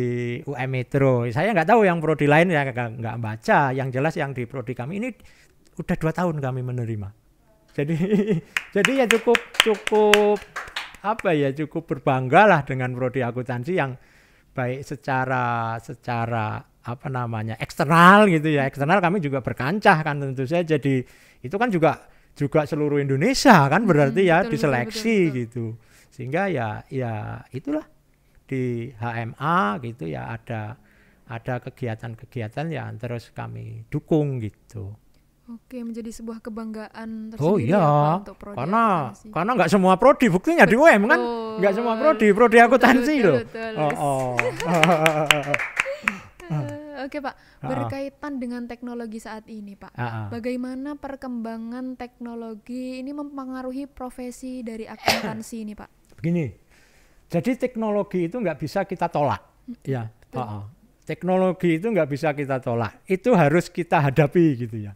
UM Metro. Saya nggak tahu yang prodi lain ya nggak baca. Yang jelas yang di prodi kami ini udah dua tahun kami menerima. Jadi <laughs> jadi ya cukup cukup apa ya cukup berbanggalah dengan prodi akuntansi yang baik secara secara apa namanya eksternal gitu ya eksternal kami juga berkancah kan tentu saja jadi itu kan juga juga seluruh Indonesia kan hmm, berarti hmm, ya betul, diseleksi betul, betul, gitu sehingga ya ya itulah di HMA gitu ya ada ada kegiatan-kegiatan yang terus kami dukung gitu. Oke, menjadi sebuah kebanggaan tersendiri. Oh iya, ya, untuk prodi karena akutansi. karena nggak semua prodi buktinya betul. di UM kan, nggak semua prodi prodi akuntansi loh. Betul, betul. Oh, oh. <laughs> Oke Pak, berkaitan uh-uh. dengan teknologi saat ini Pak, uh-uh. bagaimana perkembangan teknologi ini mempengaruhi profesi dari akuntansi ini Pak? Begini, jadi teknologi itu nggak bisa kita tolak, ya. Uh-uh. Teknologi itu nggak bisa kita tolak, itu harus kita hadapi gitu ya.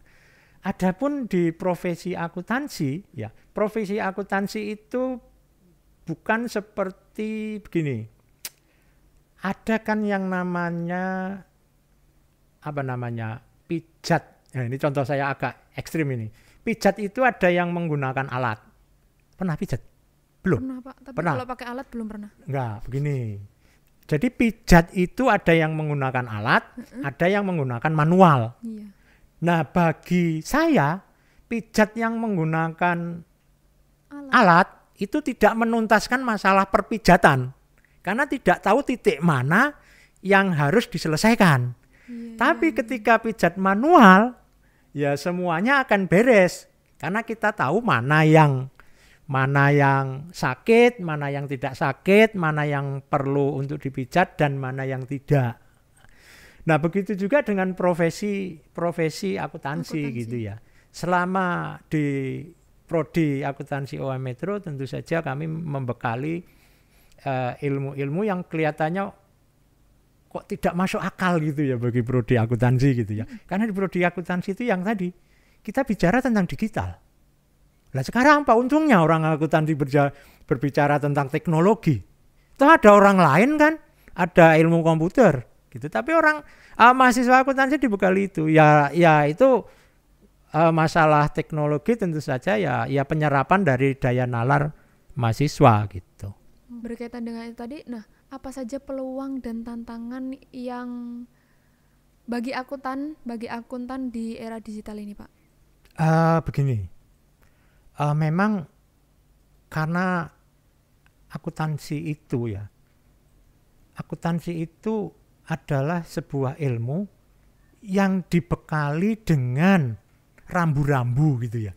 Adapun di profesi akuntansi, ya profesi akuntansi itu bukan seperti begini. Ada kan yang namanya apa namanya pijat. Nah, ini contoh saya agak ekstrim ini. Pijat itu ada yang menggunakan alat. Pernah pijat? Belum. Pernah pak. Tapi pernah. kalau pakai alat belum pernah. Enggak, begini. Jadi pijat itu ada yang menggunakan alat, mm-hmm. ada yang menggunakan manual. Iya. Nah bagi saya pijat yang menggunakan alat. alat itu tidak menuntaskan masalah perpijatan karena tidak tahu titik mana yang harus diselesaikan. Iya, iya. Tapi ketika pijat manual, ya semuanya akan beres karena kita tahu mana yang mana yang sakit, mana yang tidak sakit, mana yang perlu untuk dipijat dan mana yang tidak. Nah, begitu juga dengan profesi profesi akuntansi, gitu ya. Selama di prodi akuntansi OM Metro tentu saja kami membekali eh, ilmu-ilmu uh, ilmu -ilmu yang kelihatannya kok tidak masuk akal gitu ya bagi prodi akuntansi gitu ya. Hmm. Karena di prodi akuntansi itu yang tadi kita bicara tentang digital. Nah sekarang apa untungnya orang akuntansi berbicara tentang teknologi. Itu ada orang lain kan, ada ilmu komputer gitu. Tapi orang uh, mahasiswa akuntansi dibekali itu. Ya ya itu uh, masalah teknologi tentu saja ya ya penyerapan dari daya nalar mahasiswa gitu. Berkaitan dengan itu tadi, nah apa saja peluang dan tantangan yang bagi akuntan bagi akuntan di era digital ini pak? Uh, begini, uh, memang karena akuntansi itu ya, akuntansi itu adalah sebuah ilmu yang dibekali dengan rambu-rambu gitu ya,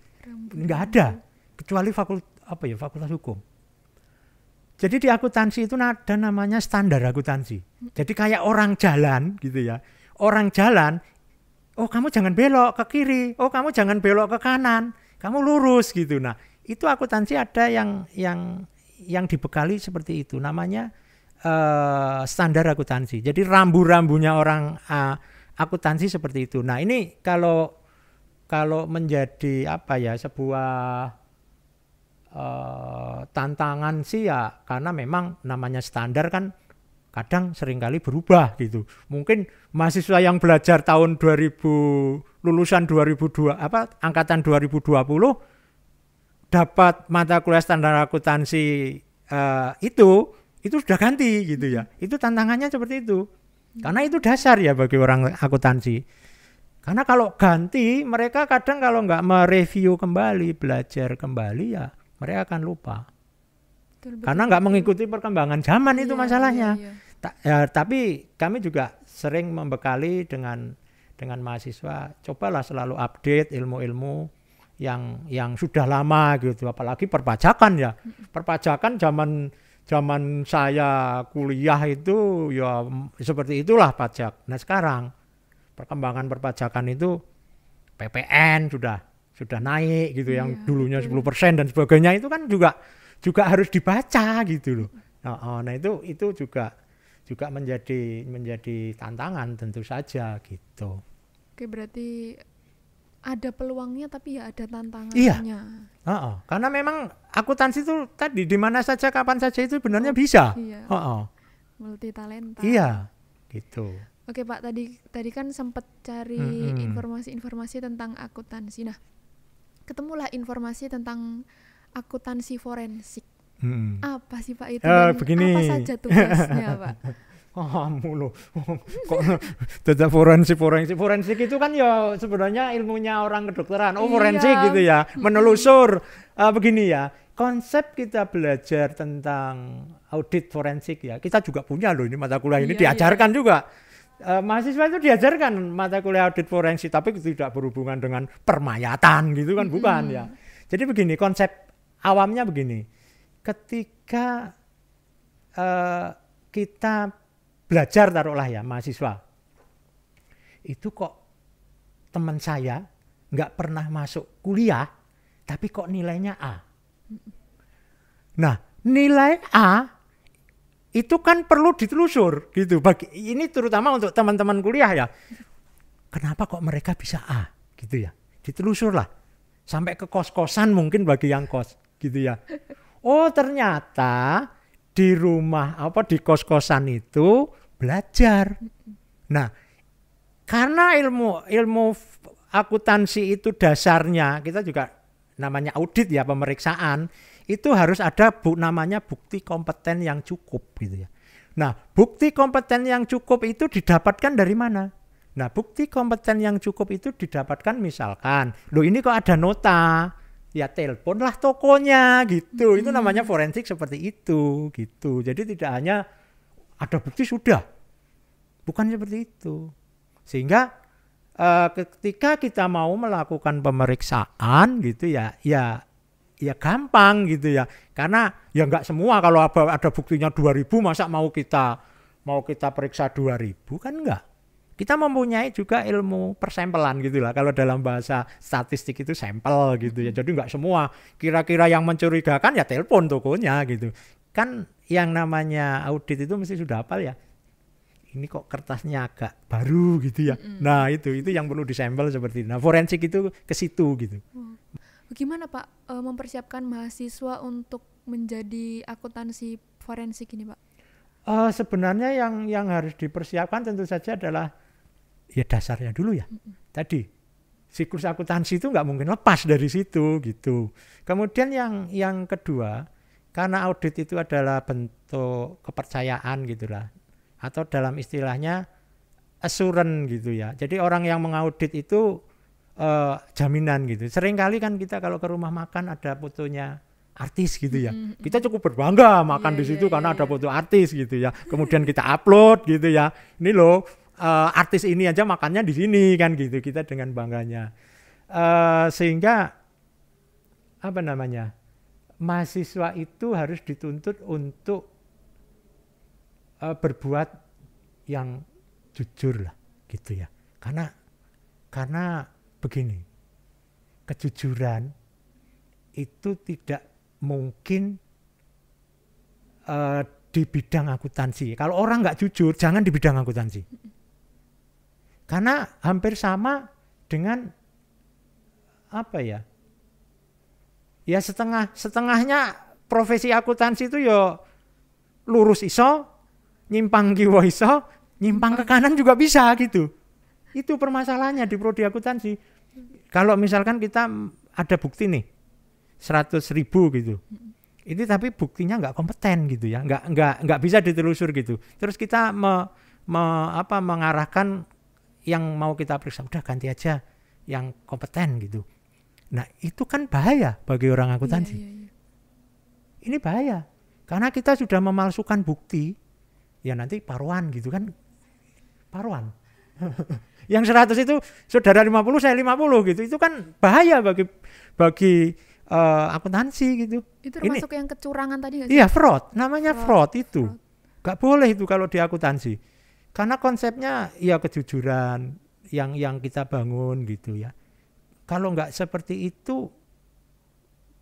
nggak ada kecuali fakult apa ya fakultas hukum jadi di akuntansi itu ada namanya standar akuntansi. Jadi kayak orang jalan gitu ya. Orang jalan, oh kamu jangan belok ke kiri, oh kamu jangan belok ke kanan, kamu lurus gitu. Nah, itu akuntansi ada yang yang yang dibekali seperti itu. Namanya uh, standar akuntansi. Jadi rambu-rambunya orang uh, akuntansi seperti itu. Nah, ini kalau kalau menjadi apa ya sebuah Eh, tantangan sih ya karena memang namanya standar kan kadang seringkali berubah gitu. Mungkin mahasiswa yang belajar tahun 2000 lulusan 2002 apa angkatan 2020 dapat mata kuliah standar akuntansi uh, itu itu sudah ganti gitu ya. Itu tantangannya seperti itu. Karena itu dasar ya bagi orang akuntansi. Karena kalau ganti mereka kadang kalau nggak mereview kembali, belajar kembali ya mereka akan lupa. Betul, betul, Karena nggak mengikuti perkembangan zaman iya, itu masalahnya. Iya, iya. Ta ya, tapi kami juga sering membekali dengan dengan mahasiswa, cobalah selalu update ilmu-ilmu yang yang sudah lama gitu, apalagi perpajakan ya. Perpajakan zaman zaman saya kuliah itu ya seperti itulah pajak. Nah sekarang perkembangan perpajakan itu PPN sudah sudah naik gitu yang iya, dulunya betul. 10% dan sebagainya itu kan juga juga harus dibaca gitu loh. Nah, nah itu itu juga juga menjadi menjadi tantangan tentu saja gitu. Oke, berarti ada peluangnya tapi ya ada tantangannya. Iya. Uh -uh. Karena memang akuntansi itu tadi di mana saja kapan saja itu benarnya oh, bisa. Iya. Uh -uh. Multi talenta. Iya. Gitu. Oke Pak, tadi tadi kan sempat cari informasi-informasi hmm, -hmm. tentang akuntansi. Nah, ketemulah informasi tentang akuntansi forensik. Hmm. Apa sih Pak itu? Uh, begini. Apa saja tugasnya <laughs> Pak? kamu loh kok data forensik forensik forensik itu kan ya sebenarnya ilmunya orang kedokteran oh iya. forensik iya. gitu ya menelusur uh, begini ya konsep kita belajar tentang audit forensik ya kita juga punya loh ini mata kuliah ini iya, iya. diajarkan iya. juga uh, mahasiswa itu diajarkan mata kuliah audit forensik tapi tidak berhubungan dengan permayatan gitu kan bukan hmm. ya. Jadi begini konsep awamnya begini. Ketika uh, kita belajar taruhlah ya mahasiswa. Itu kok teman saya nggak pernah masuk kuliah tapi kok nilainya A. Nah, nilai A itu kan perlu ditelusur gitu. Bagi ini terutama untuk teman-teman kuliah ya. Kenapa kok mereka bisa A gitu ya? Ditelusur lah. Sampai ke kos-kosan mungkin bagi yang kos gitu ya. Oh, ternyata di rumah apa di kos-kosan itu belajar. Nah, karena ilmu ilmu akuntansi itu dasarnya kita juga namanya audit ya pemeriksaan itu harus ada bu namanya bukti kompeten yang cukup gitu ya. Nah, bukti kompeten yang cukup itu didapatkan dari mana? Nah, bukti kompeten yang cukup itu didapatkan misalkan, loh ini kok ada nota? Ya teleponlah tokonya gitu. Hmm. Itu namanya forensik seperti itu gitu. Jadi tidak hanya ada bukti sudah. Bukan seperti itu. Sehingga eh, ketika kita mau melakukan pemeriksaan gitu ya, ya ya gampang gitu ya karena ya nggak semua kalau ada, ada buktinya 2000 masa mau kita mau kita periksa 2000 kan enggak kita mempunyai juga ilmu persempelan gitu lah kalau dalam bahasa statistik itu sampel gitu ya jadi nggak semua kira-kira yang mencurigakan ya telepon tokonya gitu kan yang namanya audit itu mesti sudah hafal ya ini kok kertasnya agak baru gitu ya. Mm Nah, itu itu yang perlu disampel seperti itu. Nah, forensik itu ke situ gitu. Mm. Bagaimana Pak e, mempersiapkan mahasiswa untuk menjadi akuntansi forensik ini Pak? Uh, sebenarnya yang yang harus dipersiapkan tentu saja adalah ya dasarnya dulu ya. Mm -hmm. Tadi siklus akuntansi itu nggak mungkin lepas dari situ gitu. Kemudian yang yang kedua karena audit itu adalah bentuk kepercayaan gitulah atau dalam istilahnya asuran gitu ya. Jadi orang yang mengaudit itu uh, jaminan gitu. Seringkali kan kita kalau ke rumah makan ada fotonya artis gitu ya. Mm -hmm. Kita cukup berbangga makan yeah, di iya, situ yeah, karena yeah. ada iya. foto artis gitu ya. Kemudian kita upload gitu ya. Ini loh uh, artis ini aja makannya di sini kan gitu. Kita dengan bangganya. Uh, sehingga apa namanya? Mahasiswa itu harus dituntut untuk uh, berbuat yang jujur lah gitu ya. Karena karena begini, kejujuran itu tidak mungkin uh, di bidang akuntansi. Kalau orang nggak jujur, jangan di bidang akuntansi. Karena hampir sama dengan apa ya? Ya setengah setengahnya profesi akuntansi itu yo ya lurus iso, nyimpang kiwa iso, nyimpang ke kanan juga bisa gitu. Itu permasalahannya di prodi akuntansi. Kalau misalkan kita ada bukti nih 100 ribu gitu. Ini tapi buktinya nggak kompeten gitu ya, nggak nggak nggak bisa ditelusur gitu. Terus kita me, me, apa, mengarahkan yang mau kita periksa udah ganti aja yang kompeten gitu. Nah itu kan bahaya bagi orang akuntansi. Iya, iya, iya. Ini bahaya karena kita sudah memalsukan bukti ya nanti paruan gitu kan paruan <laughs> yang 100 itu saudara 50 saya 50 gitu. Itu kan bahaya bagi bagi uh, akuntansi gitu. Itu termasuk Ini, yang kecurangan tadi gak sih? Iya, fraud. Namanya fraud, fraud itu. Fraud. Gak boleh itu kalau di akuntansi. Karena konsepnya ya kejujuran yang yang kita bangun gitu ya. Kalau nggak seperti itu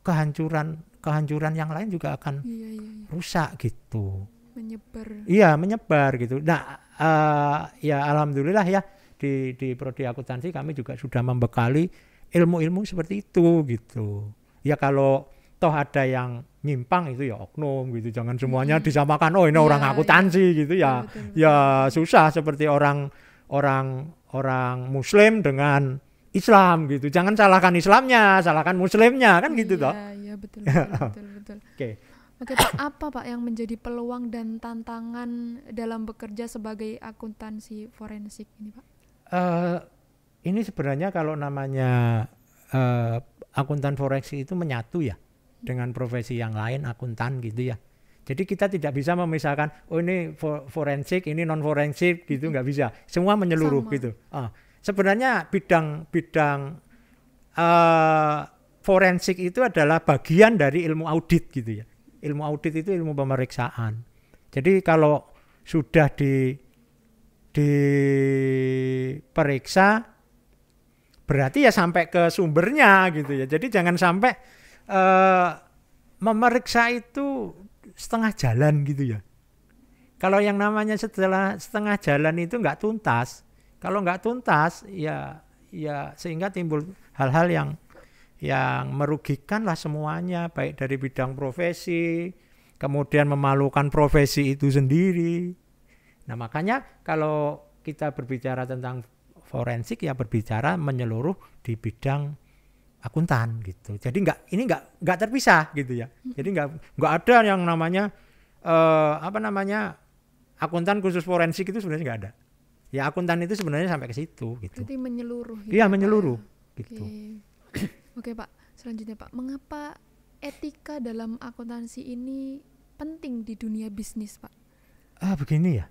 kehancuran kehancuran yang lain juga akan iya, iya, iya. rusak gitu. Menyebar. Iya, menyebar gitu. Nah, uh, ya alhamdulillah ya di di prodi akuntansi kami juga sudah membekali ilmu-ilmu seperti itu gitu. Ya kalau toh ada yang nyimpang itu ya oknum gitu. Jangan semuanya hmm. disamakan oh ini ya, orang akuntansi ya. gitu ya. Betul, Ya susah seperti orang orang orang muslim dengan Islam gitu. Jangan salahkan Islamnya, salahkan muslimnya kan gitu iya, toh. Iya, <laughs> betul betul betul. Oke. Okay. Oke Pak, apa Pak yang menjadi peluang dan tantangan dalam bekerja sebagai akuntansi forensik ini Pak? Eh, ini sebenarnya kalau namanya uh, akuntan forex itu menyatu ya dengan profesi yang lain akuntan gitu ya. Jadi kita tidak bisa memisahkan oh ini forensik, ini non forensik gitu nggak bisa. Semua menyeluruh Sama. gitu. Uh, sebenarnya bidang-bidang uh, eh, forensik itu adalah bagian dari ilmu audit gitu ya. Ilmu audit itu ilmu pemeriksaan. Jadi kalau sudah di diperiksa berarti ya sampai ke sumbernya gitu ya. Jadi jangan sampai uh, memeriksa itu setengah jalan gitu ya. Kalau yang namanya setelah setengah jalan itu nggak tuntas, kalau nggak tuntas ya ya sehingga timbul hal-hal yang yang merugikan lah semuanya baik dari bidang profesi kemudian memalukan profesi itu sendiri Nah makanya kalau kita berbicara tentang forensik ya berbicara menyeluruh di bidang akuntan gitu. Jadi nggak ini nggak nggak terpisah gitu ya. Hmm. Jadi nggak nggak ada yang namanya eh, apa namanya akuntan khusus forensik itu sebenarnya nggak ada. Ya akuntan itu sebenarnya sampai ke situ gitu. Jadi menyeluruh. Ya, iya ya, menyeluruh ya? gitu. Oke. Oke Pak, selanjutnya Pak, mengapa etika dalam akuntansi ini penting di dunia bisnis Pak? Ah begini ya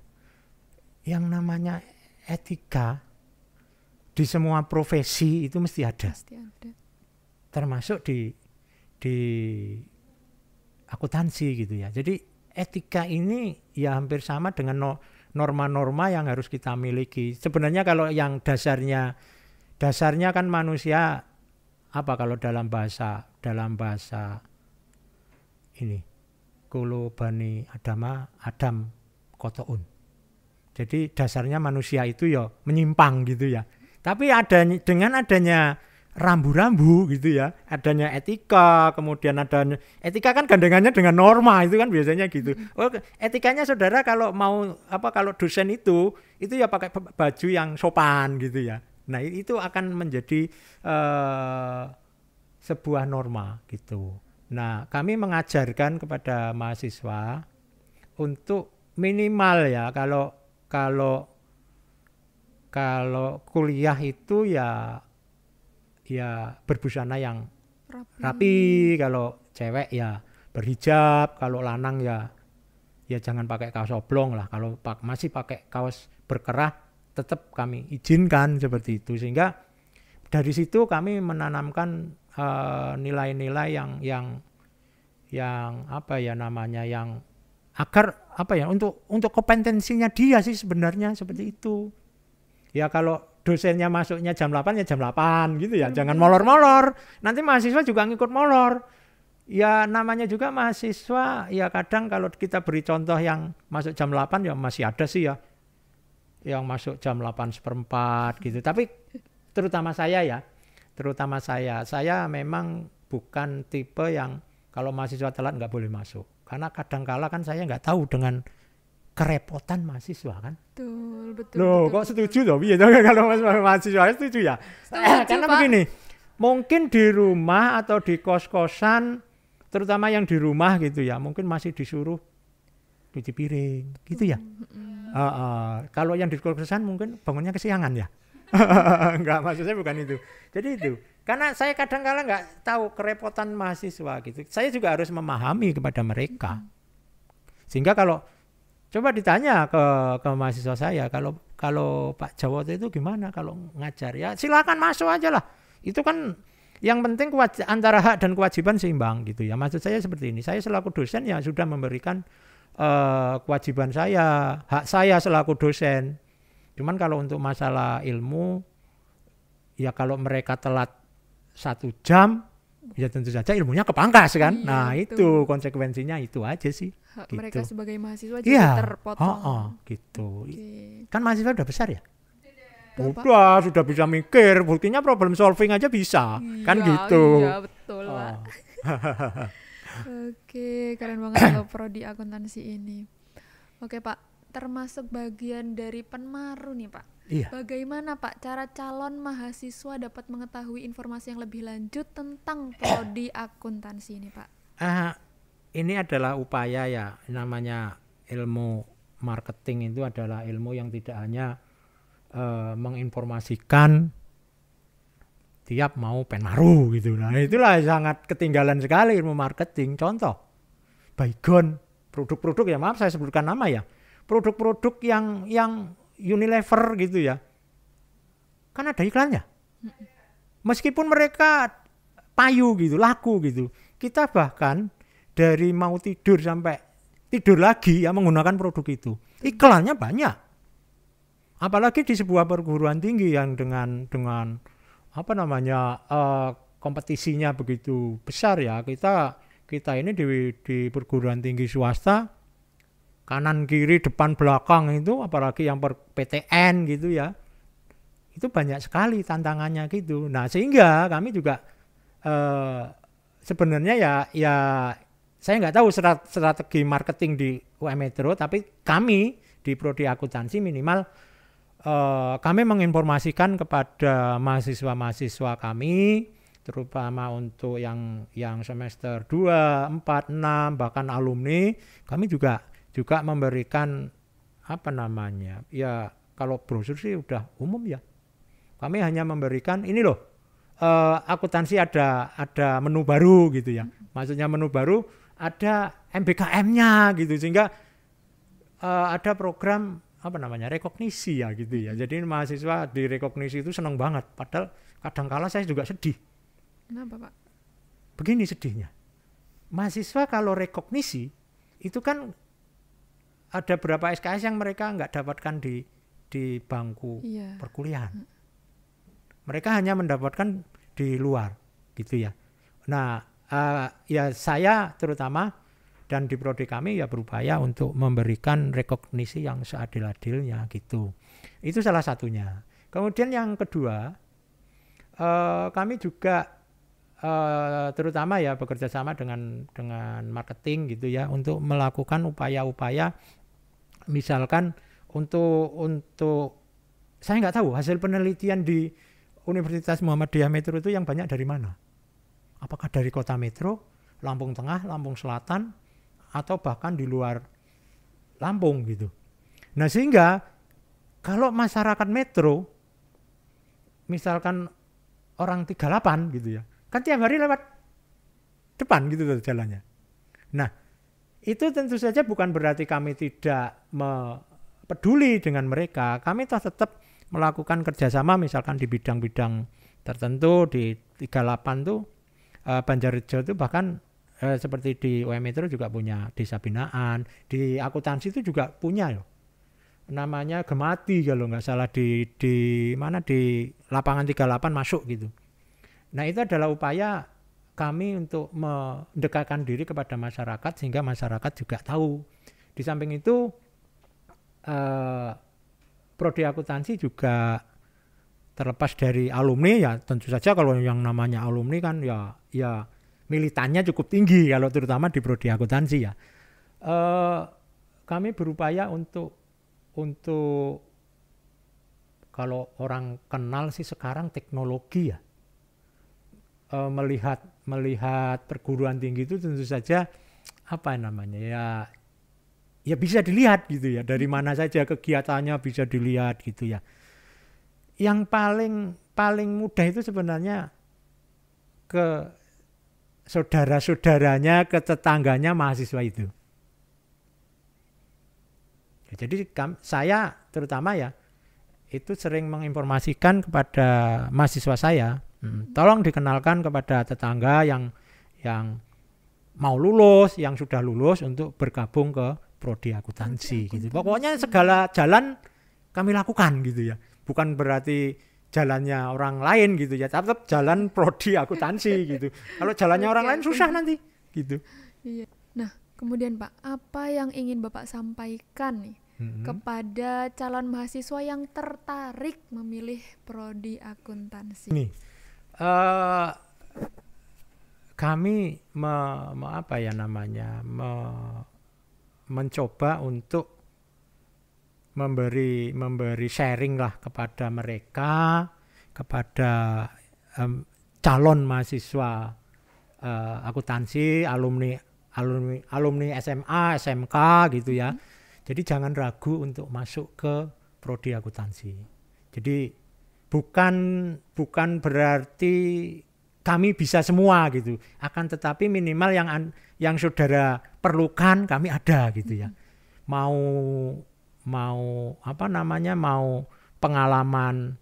yang namanya etika di semua profesi itu mesti ada. Mesti ada. Termasuk di di akuntansi gitu ya. Jadi etika ini ya hampir sama dengan norma-norma yang harus kita miliki. Sebenarnya kalau yang dasarnya dasarnya kan manusia apa kalau dalam bahasa dalam bahasa ini kulo bani adama adam kotoun jadi dasarnya manusia itu ya menyimpang gitu ya. Tapi ada dengan adanya rambu-rambu gitu ya, adanya etika, kemudian adanya etika kan gandengannya dengan norma itu kan biasanya gitu. Oh, etikanya saudara kalau mau apa kalau dosen itu itu ya pakai baju yang sopan gitu ya. Nah, itu akan menjadi uh, sebuah norma gitu. Nah, kami mengajarkan kepada mahasiswa untuk minimal ya kalau kalau kalau kuliah itu ya ya berbusana yang rapi, rapi. kalau cewek ya berhijab kalau lanang ya ya jangan pakai kaos oblong lah kalau pak masih pakai kaos berkerah tetap kami izinkan seperti itu sehingga dari situ kami menanamkan eh, nilai-nilai uh, yang yang yang apa ya namanya yang agar apa ya untuk untuk kompetensinya dia sih sebenarnya seperti itu ya kalau dosennya masuknya jam 8 ya jam 8 gitu ya jangan molor-molor nanti mahasiswa juga ngikut molor ya namanya juga mahasiswa ya kadang kalau kita beri contoh yang masuk jam 8 ya masih ada sih ya yang masuk jam 8 seperempat gitu tapi terutama saya ya terutama saya saya memang bukan tipe yang kalau mahasiswa telat nggak boleh masuk karena kadangkala kan saya nggak tahu dengan kerepotan mahasiswa kan. Betul, betul. Loh, betul, kok betul. setuju loh? Iya, <laughs> kalau mahasiswa setuju ya. Setuju, eh, Karena Pak. begini, mungkin di rumah atau di kos-kosan terutama yang di rumah gitu ya, mungkin masih disuruh cuci piring gitu ya. Mm -hmm. uh, uh, kalau yang di kos-kosan mungkin bangunnya kesiangan ya. <laughs> enggak saya bukan itu. Jadi itu. Karena saya kadang-kala nggak tahu kerepotan mahasiswa gitu. Saya juga harus memahami kepada mereka. Sehingga kalau coba ditanya ke ke mahasiswa saya kalau kalau Pak Jawa itu gimana kalau ngajar ya silakan masuk aja lah. Itu kan yang penting kuat antara hak dan kewajiban seimbang gitu ya. Maksud saya seperti ini. Saya selaku dosen ya sudah memberikan uh, kewajiban saya, hak saya selaku dosen Cuman kalau untuk masalah ilmu, ya kalau mereka telat satu jam, ya tentu saja ilmunya kepangkas kan. Iya, nah itu. itu konsekuensinya itu aja sih. gitu. Mereka sebagai mahasiswa iya. jadi iya. terpotong. Oh, oh, gitu. Okay. Kan mahasiswa udah besar ya. Udah, sudah bisa mikir. Buktinya problem solving aja bisa. Iya, kan gitu. Iya, betul, oh. <laughs> Oke, keren banget loh prodi akuntansi ini. Oke, Pak termasuk bagian dari penmaru nih Pak. Iya. Bagaimana Pak cara calon mahasiswa dapat mengetahui informasi yang lebih lanjut tentang prodi <coughs> akuntansi ini Pak? Uh, ini adalah upaya ya namanya ilmu marketing itu adalah ilmu yang tidak hanya uh, menginformasikan tiap mau penmaru gitu. Nah itulah sangat ketinggalan sekali ilmu marketing. Contoh, Baygon, produk-produk ya maaf saya sebutkan nama ya produk-produk yang yang Unilever gitu ya. Kan ada iklannya. Meskipun mereka payu gitu, laku gitu. Kita bahkan dari mau tidur sampai tidur lagi ya menggunakan produk itu. Iklannya banyak. Apalagi di sebuah perguruan tinggi yang dengan dengan apa namanya uh, kompetisinya begitu besar ya kita kita ini di di perguruan tinggi swasta kanan kiri depan belakang itu apalagi yang per PTN gitu ya itu banyak sekali tantangannya gitu nah sehingga kami juga eh, sebenarnya ya ya saya nggak tahu strategi marketing di UM Metro tapi kami di prodi akuntansi minimal eh, kami menginformasikan kepada mahasiswa-mahasiswa kami terutama untuk yang yang semester 2, 4, 6 bahkan alumni kami juga juga memberikan apa namanya ya kalau brosur sih udah umum ya kami hanya memberikan ini loh uh, akuntansi ada ada menu baru gitu ya mm-hmm. maksudnya menu baru ada MBKM-nya gitu sehingga uh, ada program apa namanya rekognisi ya gitu ya jadi mahasiswa di rekognisi itu seneng banget padahal kadangkala saya juga sedih kenapa pak begini sedihnya mahasiswa kalau rekognisi itu kan ada berapa SKS yang mereka nggak dapatkan di di bangku iya. perkuliahan. Mereka hanya mendapatkan di luar, gitu ya. Nah, uh, ya saya terutama dan di prodi kami ya berupaya untuk memberikan rekognisi yang seadil-adilnya gitu. Itu salah satunya. Kemudian yang kedua, uh, kami juga uh, terutama ya bekerja sama dengan dengan marketing gitu ya untuk melakukan upaya-upaya misalkan untuk untuk saya nggak tahu hasil penelitian di Universitas Muhammadiyah Metro itu yang banyak dari mana? Apakah dari kota Metro, Lampung Tengah, Lampung Selatan, atau bahkan di luar Lampung gitu. Nah sehingga kalau masyarakat Metro, misalkan orang 38 gitu ya, kan tiap hari lewat depan gitu tuh jalannya. Nah itu tentu saja bukan berarti kami tidak peduli dengan mereka. Kami toh tetap melakukan kerjasama misalkan di bidang-bidang tertentu di 38 tuh eh, Banjarjo itu bahkan eh, seperti di UMI itu juga punya desa binaan, di akuntansi itu juga punya loh. Namanya Gemati kalau nggak salah di di mana di lapangan 38 masuk gitu. Nah, itu adalah upaya kami untuk mendekatkan diri kepada masyarakat sehingga masyarakat juga tahu. Di samping itu eh, prodi akuntansi juga terlepas dari alumni ya tentu saja kalau yang namanya alumni kan ya ya militannya cukup tinggi kalau terutama di prodi akuntansi ya. Eh, kami berupaya untuk untuk kalau orang kenal sih sekarang teknologi ya uh, melihat melihat perguruan tinggi itu tentu saja apa namanya ya ya bisa dilihat gitu ya dari mana saja kegiatannya bisa dilihat gitu ya yang paling paling mudah itu sebenarnya ke saudara-saudaranya ke tetangganya mahasiswa itu ya, jadi saya terutama ya itu sering menginformasikan kepada mahasiswa saya Hmm, tolong dikenalkan kepada tetangga yang yang mau lulus, yang sudah lulus untuk bergabung ke prodi akuntansi gitu. Pokoknya segala jalan kami lakukan gitu ya. Bukan berarti jalannya orang lain gitu ya, tetap jalan prodi akuntansi <laughs> gitu. Kalau jalannya orang lain susah nanti gitu. Iya. Nah, kemudian Pak, apa yang ingin Bapak sampaikan nih hmm. kepada calon mahasiswa yang tertarik memilih prodi akuntansi? Nih Eh, kami me, me apa ya namanya me, mencoba untuk memberi memberi sharing lah kepada mereka kepada um, calon mahasiswa uh, akuntansi alumni alumni alumni SMA SMK gitu ya hmm. jadi jangan ragu untuk masuk ke prodi akuntansi jadi bukan bukan berarti kami bisa semua gitu. Akan tetapi minimal yang yang saudara perlukan kami ada gitu ya. Mau mau apa namanya mau pengalaman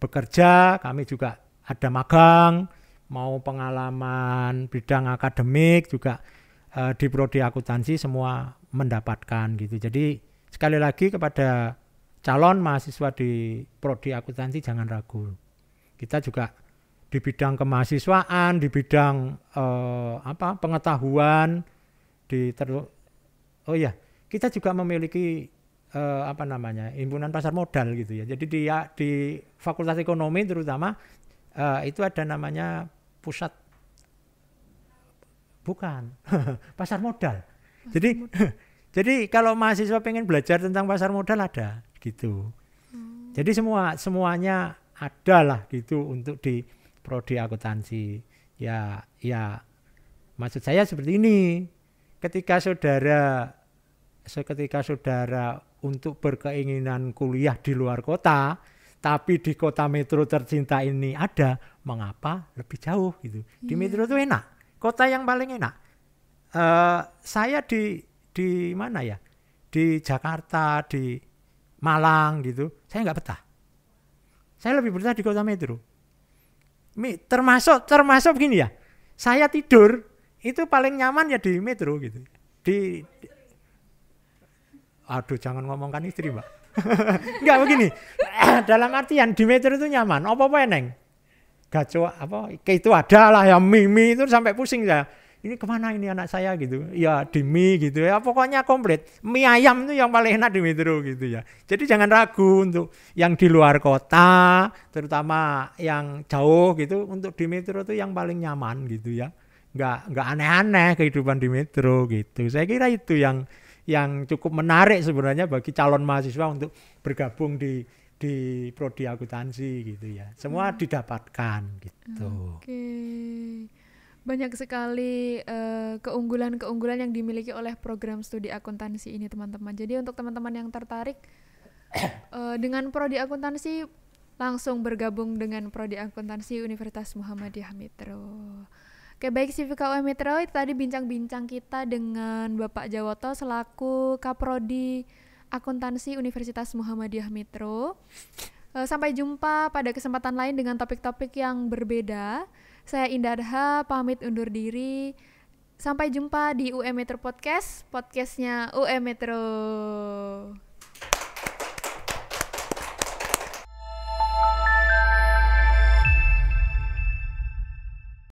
bekerja kami juga ada magang, mau pengalaman bidang akademik juga eh, di prodi akuntansi semua mendapatkan gitu. Jadi sekali lagi kepada calon mahasiswa di prodi akuntansi jangan ragu. Kita juga di bidang kemahasiswaan, di bidang eh, apa pengetahuan, di ter oh ya kita juga memiliki eh, apa namanya himpunan pasar modal gitu ya. Jadi di di Fakultas Ekonomi terutama eh, itu ada namanya pusat bukan <laughs> pasar modal. Pasar jadi modal. <laughs> jadi kalau mahasiswa pengen belajar tentang pasar modal ada gitu. Hmm. Jadi semua semuanya ada lah gitu untuk di prodi akuntansi. Ya ya maksud saya seperti ini. Ketika saudara ketika saudara untuk berkeinginan kuliah di luar kota, tapi di kota metro tercinta ini ada, mengapa lebih jauh gitu. Di iya. metro itu enak, kota yang paling enak. Uh, saya di di mana ya? Di Jakarta, di Malang gitu, saya nggak betah. Saya lebih betah di kota metro. Termasuk termasuk gini ya, saya tidur itu paling nyaman ya di metro gitu. Di, di aduh jangan ngomongkan istri mbak. Enggak <laughs> begini, <clears throat> dalam artian di metro itu nyaman, apa-apa eneng. Ya, Gaco apa, itu ada lah ya, mimi itu sampai pusing saya ini kemana ini anak saya gitu ya di gitu ya pokoknya komplit mie ayam itu yang paling enak di Metro gitu ya jadi jangan ragu untuk yang di luar kota terutama yang jauh gitu untuk di Metro itu yang paling nyaman gitu ya nggak nggak aneh-aneh kehidupan di Metro gitu saya kira itu yang yang cukup menarik sebenarnya bagi calon mahasiswa untuk bergabung di di prodi akuntansi gitu ya semua hmm. didapatkan gitu. Okay banyak sekali eh, keunggulan-keunggulan uh, yang dimiliki oleh program studi akuntansi ini teman-teman. Jadi untuk teman-teman yang tertarik uh, <coughs> dengan prodi akuntansi langsung bergabung dengan prodi akuntansi Universitas Muhammadiyah Metro. Oke baik Sivika UM Metro itu tadi bincang-bincang kita dengan Bapak Jawoto selaku Kaprodi Akuntansi Universitas Muhammadiyah Metro. Eh, sampai jumpa pada kesempatan lain dengan topik-topik yang berbeda. Saya Indarha, pamit undur diri. Sampai jumpa di UM Metro Podcast, podcastnya UM Metro.